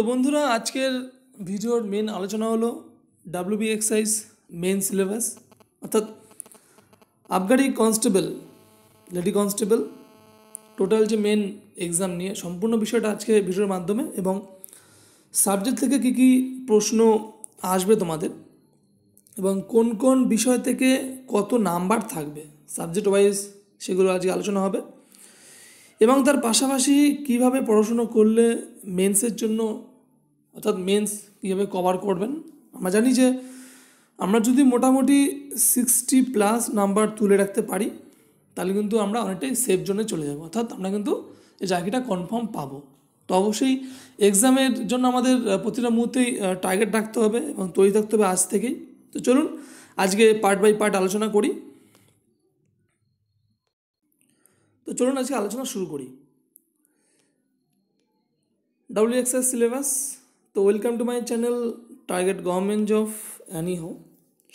তো বন্ধুরা আজকের ভিডিওর মেন আলোচনা হলো ডাব্লিউবি এক্সাইজ মেন সিলেবাস অর্থাৎ আবগারি কনস্টেবল লেডি কনস্টেবল টোটাল যে মেন এক্সাম নিয়ে সম্পূর্ণ বিষয়টা আজকে ভিডিওর মাধ্যমে এবং সাবজেক্ট থেকে কি কি প্রশ্ন আসবে তোমাদের এবং কোন কোন বিষয় থেকে কত নাম্বার থাকবে সাবজেক্ট ওয়াইজ সেগুলো আজকে আলোচনা হবে এবং তার পাশাপাশি কিভাবে পড়াশুনো করলে মেন্সের জন্য অর্থাৎ মেন্স কীভাবে কভার করবেন আমরা জানি যে আমরা যদি মোটামুটি সিক্সটি প্লাস নাম্বার তুলে রাখতে পারি তাহলে কিন্তু আমরা অনেকটাই সেফ জোনে চলে যাবো অর্থাৎ আমরা কিন্তু এই চাকরিটা কনফার্ম পাবো তো অবশ্যই এক্সামের জন্য আমাদের প্রতিটা মুহূর্তেই টার্গেট রাখতে হবে এবং তৈরি থাকতে হবে আজ থেকেই তো চলুন আজকে পার্ট বাই পার্ট আলোচনা করি তো চলুন আজকে আলোচনা শুরু করি ডাব্লিউ এক্সএস সিলেবাস তো welcome to my channel target government job অ্যানি হো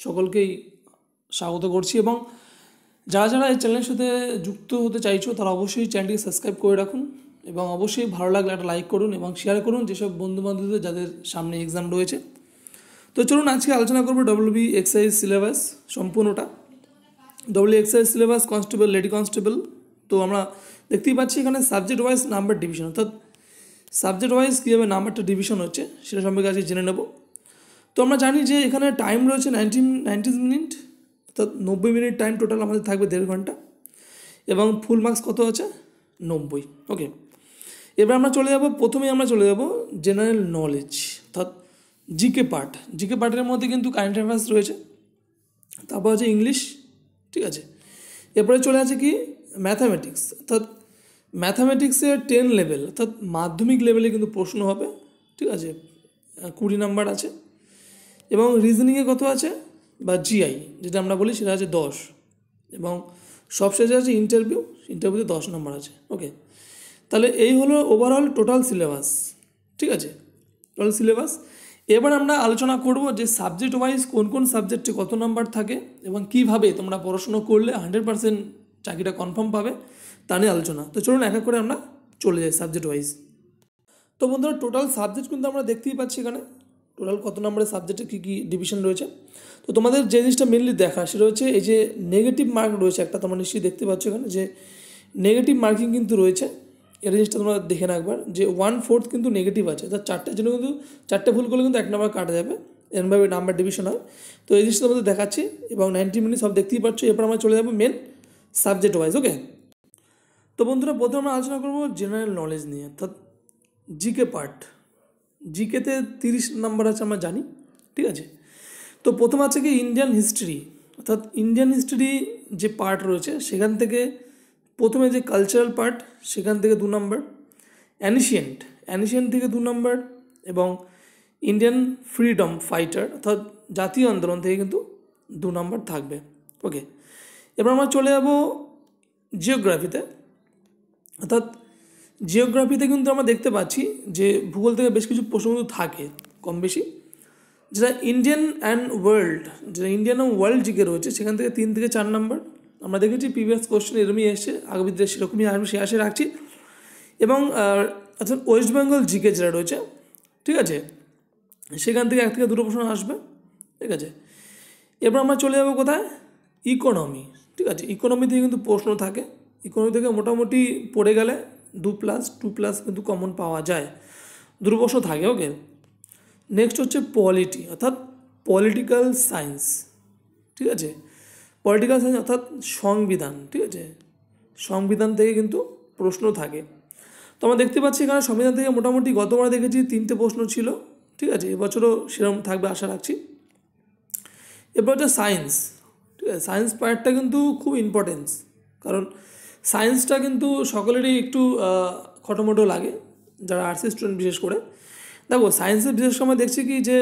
সকলকেই স্বাগত করছি এবং যারা যারা এই চ্যানেলের সাথে যুক্ত হতে চাইছো তারা অবশ্যই চ্যানেলটিকে সাবস্ক্রাইব করে রাখুন এবং অবশ্যই ভালো লাগলে একটা লাইক করুন এবং শেয়ার করুন যেসব বন্ধুবান্ধবদের যাদের সামনে এক্সাম রয়েছে তো চলুন আজকে আলোচনা করবো ডব্লিউবি এক্সাইজ সিলেবাস সম্পূর্ণটা W excise syllabus constable lady constable তো আমরা দেখতেই পাচ্ছি এখানে সাবজেক্ট ওয়াইজ নাম্বার ডিভিশন অর্থাৎ সাবজেক্ট ওয়াইজ কীভাবে নাম্বারটা ডিভিশন হচ্ছে সেটা সম্পর্কে আজকে জেনে নেব তো আমরা জানি যে এখানে টাইম রয়েছে নাইনটিন নাইনটিন মিনিট অর্থাৎ নব্বই মিনিট টাইম টোটাল আমাদের থাকবে দেড় ঘন্টা এবং ফুল মার্কস কত আছে নব্বই ওকে এবার আমরা চলে যাব প্রথমেই আমরা চলে যাব জেনারেল নলেজ অর্থাৎ জিকে পার্ট জিকে পার্টের মধ্যে কিন্তু কারেন্ট অ্যাফেয়ার্স রয়েছে তারপর আছে ইংলিশ ঠিক আছে এরপরে চলে আছে কি ম্যাথামেটিক্স অর্থাৎ ম্যাথামেটিক্সের টেন লেভেল অর্থাৎ মাধ্যমিক লেভেলে কিন্তু প্রশ্ন হবে ঠিক আছে কুড়ি নাম্বার আছে এবং রিজনিংয়ে কত আছে বা জিআই যেটা আমরা বলি সেটা আছে দশ এবং সবশেষে আছে ইন্টারভিউ ইন্টারভিউতে দশ নম্বর আছে ওকে তাহলে এই হলো ওভারঅল টোটাল সিলেবাস ঠিক আছে টোটাল সিলেবাস এবার আমরা আলোচনা করব যে সাবজেক্ট ওয়াইজ কোন কোন সাবজেক্টে কত নাম্বার থাকে এবং কীভাবে তোমরা পড়াশুনো করলে হান্ড্রেড পার্সেন্ট চাকরিটা কনফার্ম পাবে তা নিয়ে আলোচনা তো চলুন এক এক করে আমরা চলে যাই সাবজেক্ট ওয়াইজ তো বন্ধুরা টোটাল সাবজেক্ট কিন্তু আমরা দেখতেই পাচ্ছি এখানে টোটাল কত নম্বরের সাবজেক্টে কী কী ডিভিশন রয়েছে তো তোমাদের যে জিনিসটা মেনলি দেখা সেটা হচ্ছে এই যে নেগেটিভ মার্ক রয়েছে একটা তোমরা নিশ্চয়ই দেখতে পাচ্ছ এখানে যে নেগেটিভ মার্কিং কিন্তু রয়েছে এই জিনিসটা তোমরা দেখে রাখবার যে ওয়ান ফোর্থ কিন্তু নেগেটিভ আছে তার চারটের জন্য কিন্তু চারটে ভুল করলে কিন্তু এক নম্বর কাটা যাবে এরমভাবে নাম্বার ডিভিশন হয় তো এই জিনিসটা তোমাদের দেখাচ্ছি এবং নাইনটি মিনিট সব দেখতেই পাচ্ছ এরপর আমরা চলে যাবো মেন সাবজেক্ট ওয়াইজ ওকে তো বন্ধুরা প্রথমে আমরা আলোচনা করব জেনারেল নলেজ নিয়ে অর্থাৎ জিকে পার্ট জিকেতে তিরিশ নাম্বার আছে আমরা জানি ঠিক আছে তো প্রথম আছে কি ইন্ডিয়ান হিস্ট্রি অর্থাৎ ইন্ডিয়ান হিস্ট্রি যে পার্ট রয়েছে সেখান থেকে প্রথমে যে কালচারাল পার্ট সেখান থেকে দু নম্বর অ্যানিশিয়েন্ট অ্যানিশিয়েন্ট থেকে দু নম্বর এবং ইন্ডিয়ান ফ্রিডম ফাইটার অর্থাৎ জাতীয় আন্দোলন থেকে কিন্তু দু নম্বর থাকবে ওকে এবার আমরা চলে যাব জিওগ্রাফিতে অর্থাৎ জিওগ্রাফিতে কিন্তু আমরা দেখতে পাচ্ছি যে ভূগোল থেকে বেশ কিছু প্রশ্ন কিন্তু থাকে কম বেশি যেটা ইন্ডিয়ান অ্যান্ড ওয়ার্ল্ড যেটা ইন্ডিয়ান এবং ওয়ার্ল্ড জিকে রয়েছে সেখান থেকে তিন থেকে চার নম্বর আমরা দেখেছি প্রিভিয়াস কোশ্চেন এরমই এসছে আগামী দিনে সেরকমই আসবে সে আশে রাখছি এবং অর্থাৎ ওয়েস্ট বেঙ্গল জিকে যেটা রয়েছে ঠিক আছে সেখান থেকে এক থেকে দুটো প্রশ্ন আসবে ঠিক আছে এরপর আমরা চলে যাবো কোথায় ইকোনমি ঠিক আছে ইকোনমি থেকে কিন্তু প্রশ্ন থাকে ইকোনমি থেকে মোটামুটি পড়ে গেলে দু প্লাস টু প্লাস কিন্তু কমন পাওয়া যায় দুর্বশ থাকে ওকে নেক্সট হচ্ছে পলিটি অর্থাৎ পলিটিক্যাল সায়েন্স ঠিক আছে পলিটিক্যাল সায়েন্স অর্থাৎ সংবিধান ঠিক আছে সংবিধান থেকে কিন্তু প্রশ্ন থাকে তো আমরা দেখতে পাচ্ছি এখানে সংবিধান থেকে মোটামুটি গতবার দেখেছি তিনটে প্রশ্ন ছিল ঠিক আছে এবছরও সেরকম থাকবে আশা রাখছি এরপর হচ্ছে সায়েন্স ঠিক আছে সায়েন্স পার্টটা কিন্তু খুব ইম্পর্টেন্স কারণ সায়েন্সটা কিন্তু সকলেরই একটু খটোমটো লাগে যারা আর্টসের স্টুডেন্ট বিশেষ করে দেখো সায়েন্সের বিশেষ সময় দেখছি কি যে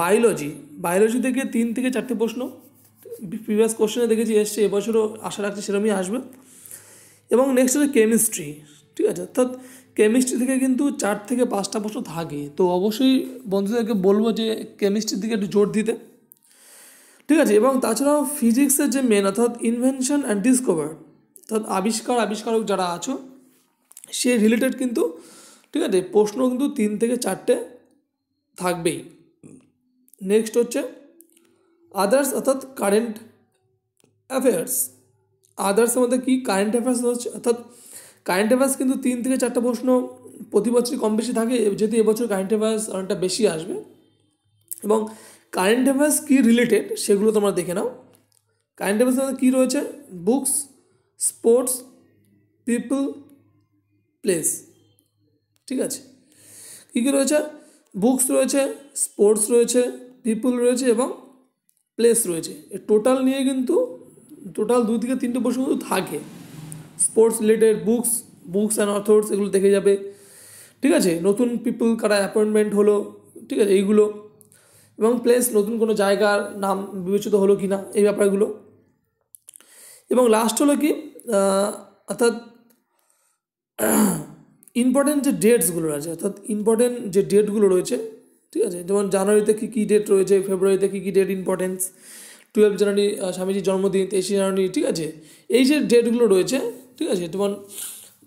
বায়োলজি বায়োলজি থেকে তিন থেকে চারটে প্রশ্ন প্রিভিয়াস কোশ্চেনে দেখেছি এসছে এবছরও আশা রাখছি সেরকমই আসবে এবং নেক্সট হচ্ছে কেমিস্ট্রি ঠিক আছে অর্থাৎ কেমিস্ট্রি থেকে কিন্তু চার থেকে পাঁচটা প্রশ্ন থাকে তো অবশ্যই বন্ধুদেরকে বলবো যে কেমিস্ট্রির দিকে একটু জোর দিতে ঠিক আছে এবং তাছাড়াও ফিজিক্সের যে মেন অর্থাৎ ইনভেনশন অ্যান্ড ডিসকভার অর্থাৎ আবিষ্কার আবিষ্কারক যারা আছো সে রিলেটেড কিন্তু ঠিক আছে প্রশ্ন কিন্তু তিন থেকে চারটে থাকবেই নেক্সট হচ্ছে আদার্স অর্থাৎ কারেন্ট অ্যাফেয়ার্স আদার্সের মধ্যে কী কারেন্ট অ্যাফেয়ার্স হচ্ছে অর্থাৎ কারেন্ট অ্যাফেয়ার্স কিন্তু তিন থেকে চারটে প্রশ্ন প্রতি বছরই কম বেশি থাকে যেহেতু এবছর কারেন্ট অ্যাফেয়ার্স অনেকটা বেশি আসবে এবং কারেন্ট অ্যাফেয়ার্স কী রিলেটেড সেগুলো তোমরা দেখে নাও কারেন্ট অ্যাফেয়ার্স কী রয়েছে বুকস স্পোর্টস পিপল প্লেস ঠিক আছে কী কী রয়েছে বুকস রয়েছে স্পোর্টস রয়েছে পিপল রয়েছে এবং প্লেস রয়েছে টোটাল নিয়ে কিন্তু টোটাল দুই থেকে তিনটে প্রশ্ন কিন্তু থাকে sports related books books and authors এগুলো দেখে যাবে ঠিক আছে নতুন পিপল কারা অ্যাপয়েন্টমেন্ট হলো ঠিক আছে এইগুলো এবং প্লেস নতুন কোনো জায়গার নাম বিবেচিত হলো কি না এই ব্যাপারগুলো এবং লাস্ট হলো কি অর্থাৎ ইম্পর্টেন্ট যে ডেটসগুলো রয়েছে অর্থাৎ ইম্পর্টেন্ট যে ডেটগুলো রয়েছে ঠিক আছে যেমন জানুয়ারিতে কী কী ডেট রয়েছে ফেব্রুয়ারিতে কী কী ডেট ইম্পর্টেন্স টুয়েলভ জানুয়ারি স্বামীজির জন্মদিন তেইশে জানুয়ারি ঠিক আছে এই যে ডেটগুলো রয়েছে ঠিক আছে যেমন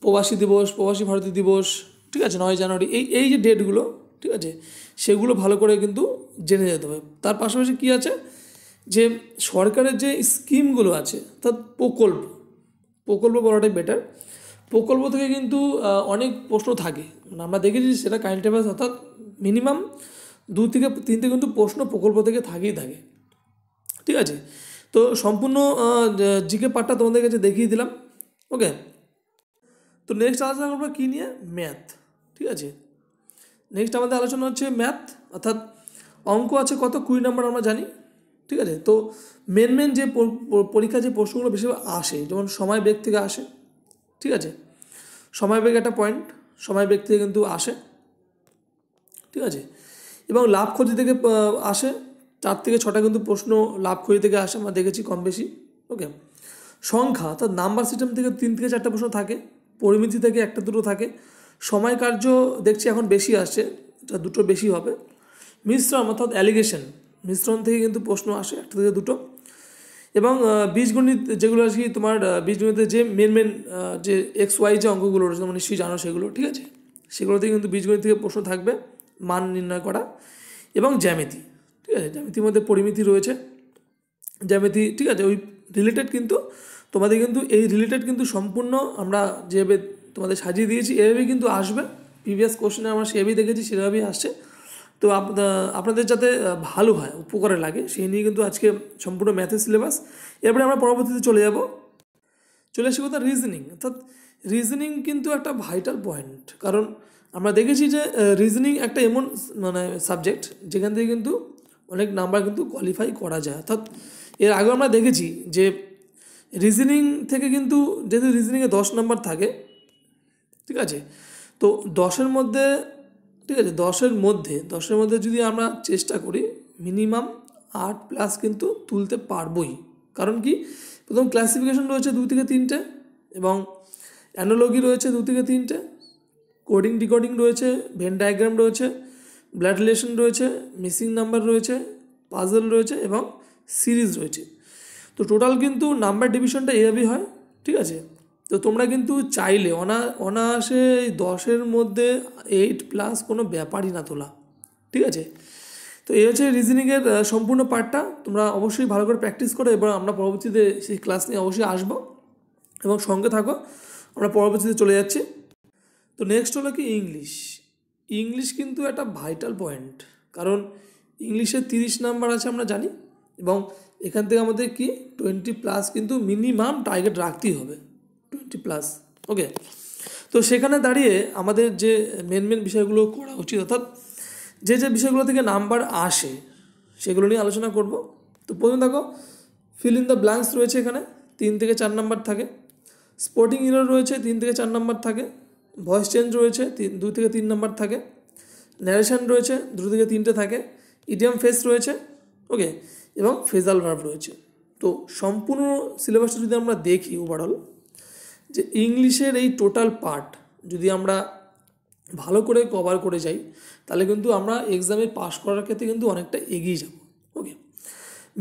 প্রবাসী দিবস প্রবাসী ভারতী দিবস ঠিক আছে নয় জানুয়ারি এই এই যে ডেটগুলো ঠিক আছে সেগুলো ভালো করে কিন্তু জেনে যেতে হবে তার পাশাপাশি কী আছে যে সরকারের যে স্কিমগুলো আছে অর্থাৎ প্রকল্প প্রকল্প বলাটাই বেটার প্রকল্প থেকে কিন্তু অনেক প্রশ্ন থাকে মানে আমরা দেখেছি সেটা কারেন্ট অ্যাফেয়ার্স অর্থাৎ মিনিমাম দু থেকে তিনটে কিন্তু প্রশ্ন প্রকল্প থেকে থাকেই থাকে ঠিক আছে তো সম্পূর্ণ জিকে পার্টটা তোমাদের কাছে দেখিয়ে দিলাম ওকে তো নেক্সট আলোচনা করবো কী নিয়ে ম্যাথ ঠিক আছে নেক্সট আমাদের আলোচনা হচ্ছে ম্যাথ অর্থাৎ অঙ্ক আছে কত কুড়ি নম্বর আমরা জানি ঠিক আছে তো মেন মেন যে পরীক্ষা যে প্রশ্নগুলো বেশিরভাগ আসে যেমন সময় বেগ থেকে আসে ঠিক আছে সময় বেগ একটা পয়েন্ট সময় বেগ থেকে কিন্তু আসে ঠিক আছে এবং লাভ ক্ষতি থেকে আসে চার থেকে ছটা কিন্তু প্রশ্ন লাভ ক্ষতি থেকে আসে আমরা দেখেছি কম বেশি ওকে সংখ্যা অর্থাৎ নাম্বার সিস্টেম থেকে তিন থেকে চারটা প্রশ্ন থাকে পরিমিতি থেকে একটা দুটো থাকে সময় কার্য দেখছি এখন বেশি আসছে দুটো বেশি হবে মিশ্রম অর্থাৎ অ্যালিগেশন মিশ্রণ থেকে কিন্তু প্রশ্ন আসে একটা থেকে দুটো এবং বীজগণিত যেগুলো আর কি তোমার বীজগণিতে যে মেন মেন যে এক্স ওয়াই যে অঙ্কগুলো রয়েছে তোমার নিশ্চয়ই জানো সেগুলো ঠিক আছে থেকে কিন্তু বীজগণিত থেকে প্রশ্ন থাকবে মান নির্ণয় করা এবং জ্যামিতি ঠিক আছে জ্যামিতির মধ্যে পরিমিতি রয়েছে জ্যামিতি ঠিক আছে ওই রিলেটেড কিন্তু তোমাদের কিন্তু এই রিলেটেড কিন্তু সম্পূর্ণ আমরা যেভাবে তোমাদের সাজিয়ে দিয়েছি এভাবেই কিন্তু আসবে প্রিভিয়াস কোশ্চেনে আমরা সেভাবেই দেখেছি সেভাবেই আসছে তো আপনাদের যাতে ভালো হয় উপকারে লাগে সেই নিয়ে কিন্তু আজকে সম্পূর্ণ ম্যাথের সিলেবাস এরপরে আমরা পরবর্তীতে চলে যাব চলে আসি কথা রিজনিং অর্থাৎ রিজনিং কিন্তু একটা ভাইটাল পয়েন্ট কারণ আমরা দেখেছি যে রিজনিং একটা এমন মানে সাবজেক্ট যেখান থেকে কিন্তু অনেক নাম্বার কিন্তু কোয়ালিফাই করা যায় অর্থাৎ এর আগে আমরা দেখেছি যে রিজনিং থেকে কিন্তু যেহেতু রিজনিংয়ে দশ নাম্বার থাকে ঠিক আছে তো দশের মধ্যে ঠিক আছে দশের মধ্যে দশের মধ্যে যদি আমরা চেষ্টা করি মিনিমাম আট প্লাস কিন্তু তুলতে পারবই কারণ কি প্রথম ক্লাসিফিকেশন রয়েছে দু থেকে তিনটে এবং অ্যানোলজি রয়েছে দু থেকে তিনটে কোডিং ডিকোডিং রয়েছে ভেন ডায়াগ্রাম রয়েছে ব্লাড রিলেশন রয়েছে মিসিং নাম্বার রয়েছে পাজল রয়েছে এবং সিরিজ রয়েছে তো টোটাল কিন্তু নাম্বার ডিভিশনটা এভাবেই হয় ঠিক আছে তো তোমরা কিন্তু চাইলে অনা অনায়াসে দশের মধ্যে এইট প্লাস কোনো ব্যাপারই না তোলা ঠিক আছে তো এই হচ্ছে রিজনিংয়ের সম্পূর্ণ পার্টটা তোমরা অবশ্যই ভালো করে প্র্যাকটিস করো এবার আমরা পরবর্তীতে সেই ক্লাস নিয়ে অবশ্যই আসবো এবং সঙ্গে থাকো আমরা পরবর্তীতে চলে যাচ্ছি তো নেক্সট হলো কি ইংলিশ ইংলিশ কিন্তু একটা ভাইটাল পয়েন্ট কারণ ইংলিশের তিরিশ নাম্বার আছে আমরা জানি এবং এখান থেকে আমাদের কি টোয়েন্টি প্লাস কিন্তু মিনিমাম টার্গেট রাখতেই হবে টোয়েন্টি প্লাস ওকে তো সেখানে দাঁড়িয়ে আমাদের যে মেন মেন বিষয়গুলো করা উচিত অর্থাৎ যে যে বিষয়গুলো থেকে নাম্বার আসে সেগুলো নিয়ে আলোচনা করব তো প্রথমে দেখো ফিল ইন দ্য ব্ল্যাঙ্কস রয়েছে এখানে তিন থেকে চার নাম্বার থাকে স্পোর্টিং ইরর রয়েছে তিন থেকে চার নাম্বার থাকে ভয়েস চেঞ্জ রয়েছে তিন দুই থেকে তিন নাম্বার থাকে ন্যারেশন রয়েছে দুটো থেকে তিনটে থাকে ইডিয়াম ফেস রয়েছে ওকে এবং ফেজাল ভার্ভ রয়েছে তো সম্পূর্ণ সিলেবাসটা যদি আমরা দেখি ওভারঅল যে ইংলিশের এই টোটাল পার্ট যদি আমরা ভালো করে কভার করে যাই তাহলে কিন্তু আমরা এক্সামে পাস করার ক্ষেত্রে কিন্তু অনেকটা এগিয়ে যাব ওকে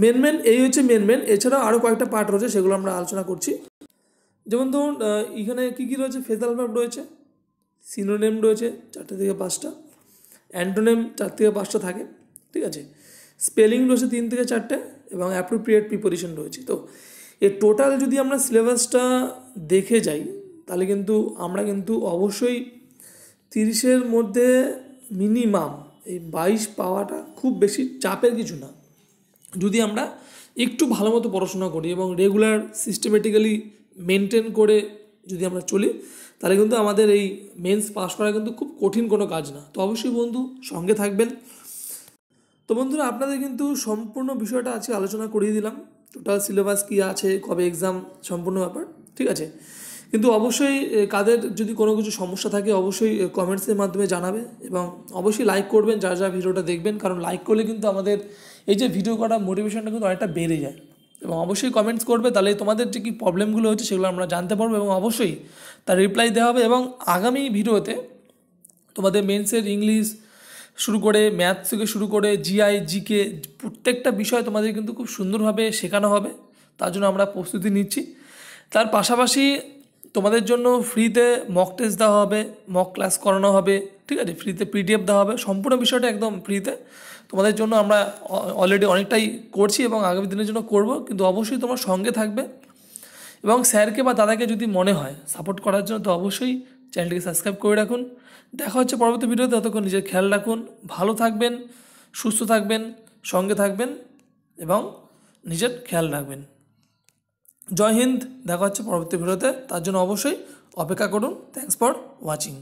মেন মেন এই হচ্ছে মেন মেন এছাড়াও আরও কয়েকটা পার্ট রয়েছে সেগুলো আমরা আলোচনা করছি যেমন ধরুন এখানে কী কী রয়েছে ফেজাল ম্যাপ রয়েছে সিনোনেম রয়েছে চারটে থেকে পাঁচটা অ্যান্ড্রোনেম চার থেকে পাঁচটা থাকে ঠিক আছে স্পেলিং রয়েছে তিন থেকে চারটে এবং অ্যাপ্রোপ্রিয়েট প্রিপারেশন রয়েছে তো এ টোটাল যদি আমরা সিলেবাসটা দেখে যাই তাহলে কিন্তু আমরা কিন্তু অবশ্যই তিরিশের মধ্যে মিনিমাম এই বাইশ পাওয়াটা খুব বেশি চাপের কিছু না যদি আমরা একটু ভালো মতো পড়াশোনা করি এবং রেগুলার সিস্টেমেটিক্যালি মেনটেন করে যদি আমরা চলি তাহলে কিন্তু আমাদের এই মেন্স পাস করা কিন্তু খুব কঠিন কোনো কাজ না তো অবশ্যই বন্ধু সঙ্গে থাকবেন তো বন্ধুরা আপনাদের কিন্তু সম্পূর্ণ বিষয়টা আজকে আলোচনা করিয়ে দিলাম টোটাল সিলেবাস কী আছে কবে এক্সাম সম্পূর্ণ ব্যাপার ঠিক আছে কিন্তু অবশ্যই কাদের যদি কোনো কিছু সমস্যা থাকে অবশ্যই কমেন্টসের মাধ্যমে জানাবে এবং অবশ্যই লাইক করবেন যা যা ভিডিওটা দেখবেন কারণ লাইক করলে কিন্তু আমাদের এই যে ভিডিও করা মোটিভেশনটা কিন্তু অনেকটা বেড়ে যায় এবং অবশ্যই কমেন্টস করবে তাহলে তোমাদের যে কী প্রবলেমগুলো হচ্ছে সেগুলো আমরা জানতে পারবো এবং অবশ্যই তার রিপ্লাই দেওয়া হবে এবং আগামী ভিডিওতে তোমাদের মেন্সের ইংলিশ শুরু করে ম্যাথ থেকে শুরু করে জিআই জিকে প্রত্যেকটা বিষয় তোমাদের কিন্তু খুব সুন্দরভাবে শেখানো হবে তার জন্য আমরা প্রস্তুতি নিচ্ছি তার পাশাপাশি তোমাদের জন্য ফ্রিতে মক টেস্ট দেওয়া হবে মক ক্লাস করানো হবে ঠিক আছে ফ্রিতে পিডিএফ দেওয়া হবে সম্পূর্ণ বিষয়টা একদম ফ্রিতে তোমাদের জন্য আমরা অলরেডি অনেকটাই করছি এবং আগামী দিনের জন্য করব কিন্তু অবশ্যই তোমার সঙ্গে থাকবে এবং স্যারকে বা দাদাকে যদি মনে হয় সাপোর্ট করার জন্য তো অবশ্যই চ্যানেলটিকে সাবস্ক্রাইব করে রাখুন দেখা হচ্ছে পরবর্তী ভিডিওতে ততক্ষণ নিজের খেয়াল রাখুন ভালো থাকবেন সুস্থ থাকবেন সঙ্গে থাকবেন এবং নিজের খেয়াল রাখবেন জয় হিন্দ দেখা হচ্ছে পরবর্তী ভিডিওতে তার জন্য অবশ্যই অপেক্ষা করুন থ্যাংকস ফর ওয়াচিং